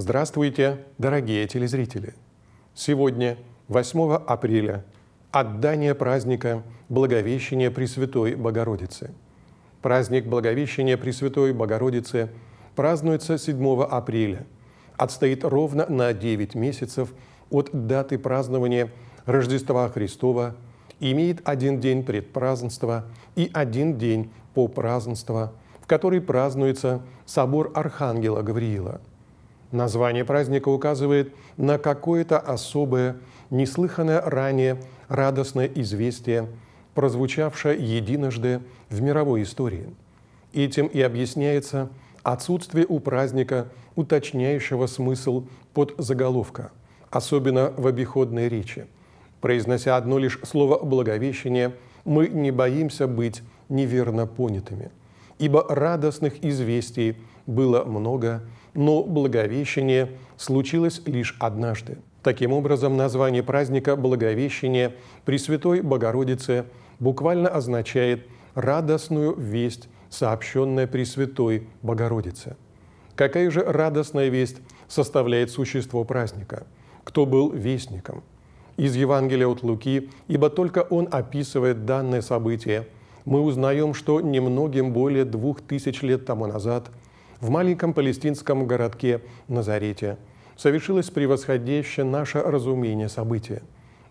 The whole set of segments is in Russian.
Здравствуйте, дорогие телезрители! Сегодня, 8 апреля, отдание праздника Благовещения Пресвятой Богородицы. Праздник Благовещения Пресвятой Богородицы празднуется 7 апреля. Отстоит ровно на 9 месяцев от даты празднования Рождества Христова, имеет один день предпразднства и один день по попразднства, в который празднуется собор Архангела Гавриила – Название праздника указывает на какое-то особое, неслыханное ранее радостное известие, прозвучавшее единожды в мировой истории. Этим и объясняется отсутствие у праздника уточняющего смысл под заголовка, особенно в обиходной речи. Произнося одно лишь слово «благовещение», мы не боимся быть неверно понятыми – ибо радостных известий было много, но благовещение случилось лишь однажды. Таким образом, название праздника Благовещение Пресвятой Богородице» буквально означает «радостную весть, сообщенная Пресвятой Богородице». Какая же радостная весть составляет существо праздника? Кто был вестником? Из Евангелия от Луки, ибо только он описывает данное событие – мы узнаем, что немногим более двух тысяч лет тому назад в маленьком палестинском городке Назарете совершилось превосходящее наше разумение события.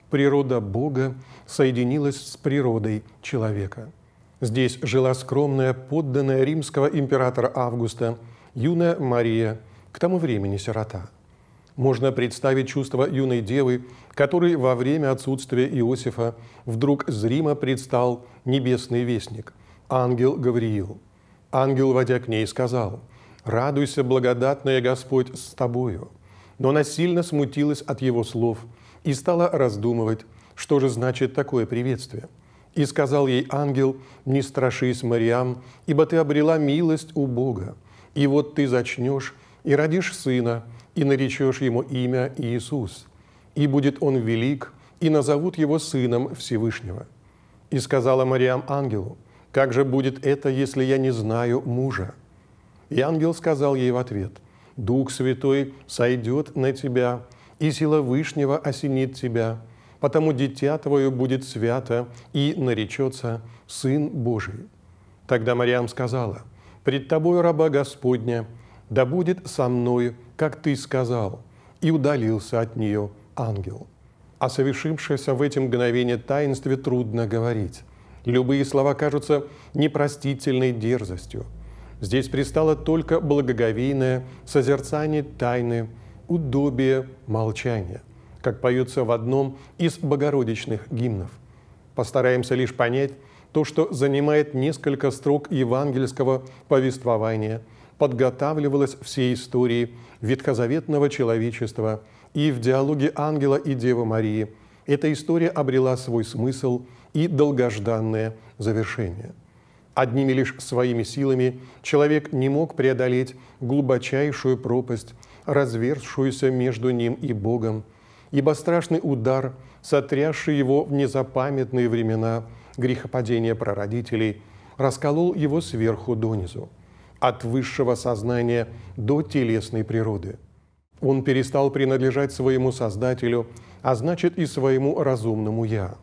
Природа Бога соединилась с природой человека. Здесь жила скромная, подданная римского императора Августа, юная Мария, к тому времени сирота – можно представить чувство юной девы, которой во время отсутствия Иосифа вдруг зримо предстал небесный вестник, ангел Гавриил. Ангел, водя к ней, сказал, «Радуйся, благодатная Господь, с тобою». Но она сильно смутилась от его слов и стала раздумывать, что же значит такое приветствие. И сказал ей ангел, «Не страшись, Мариам, ибо ты обрела милость у Бога, и вот ты зачнешь и родишь сына, и наречешь ему имя Иисус, и будет он велик, и назовут его сыном Всевышнего». И сказала Мариам ангелу, «Как же будет это, если я не знаю мужа?» И ангел сказал ей в ответ, «Дух Святой сойдет на тебя, и сила Вышнего осенит тебя, потому дитя твое будет свято, и наречется Сын Божий». Тогда Мариам сказала, «Пред тобой раба Господня, да будет со мною, как ты сказал». И удалился от нее ангел. О совершившемся в эти мгновения таинстве трудно говорить. Любые слова кажутся непростительной дерзостью. Здесь пристало только благоговейное созерцание тайны, удобие молчания, как поется в одном из богородичных гимнов. Постараемся лишь понять то, что занимает несколько строк евангельского повествования – подготавливалась всей истории ветхозаветного человечества, и в диалоге ангела и Девы Марии эта история обрела свой смысл и долгожданное завершение. Одними лишь своими силами человек не мог преодолеть глубочайшую пропасть, разверзшуюся между ним и Богом, ибо страшный удар, сотрясший его в незапамятные времена грехопадения прародителей, расколол его сверху донизу – от высшего сознания до телесной природы. Он перестал принадлежать своему Создателю, а значит и своему разумному «я».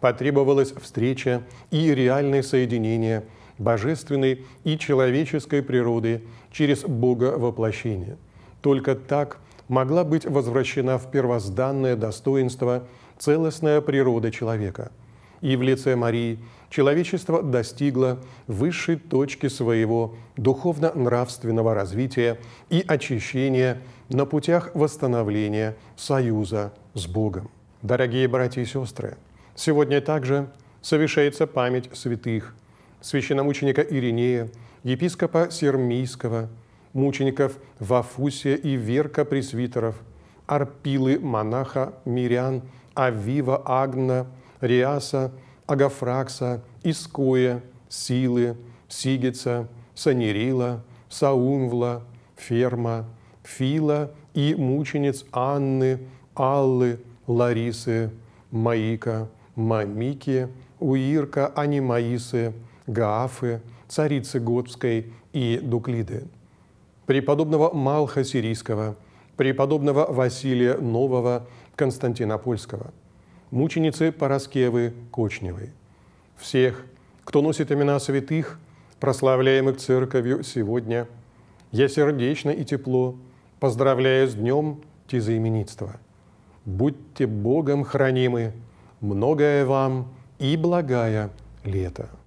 Потребовалась встреча и реальное соединение божественной и человеческой природы через Бога воплощение. Только так могла быть возвращена в первозданное достоинство целостная природа человека. И в лице Марии – человечество достигло высшей точки своего духовно-нравственного развития и очищения на путях восстановления союза с Богом. Дорогие братья и сестры, сегодня также совершается память святых, священномученика Иринея, епископа Сермийского, мучеников Вафусия и Верка Пресвитеров, Арпилы монаха Мирян, Авива Агна, Риаса, Агафракса, Искоя, Силы, Сигица, Санерила, Саунвла, Ферма, Фила и мучениц Анны, Аллы, Ларисы, Маика, Мамики, Уирка, Анимаисы, Гаафы, царицы Готской и Дуклиды, преподобного Малха Сирийского, преподобного Василия Нового Константинопольского – мученицы Пороскевы Кочневой. Всех, кто носит имена святых, прославляемых церковью сегодня, я сердечно и тепло поздравляю с днем тезаименитства. Будьте Богом хранимы, многое вам и благая лето.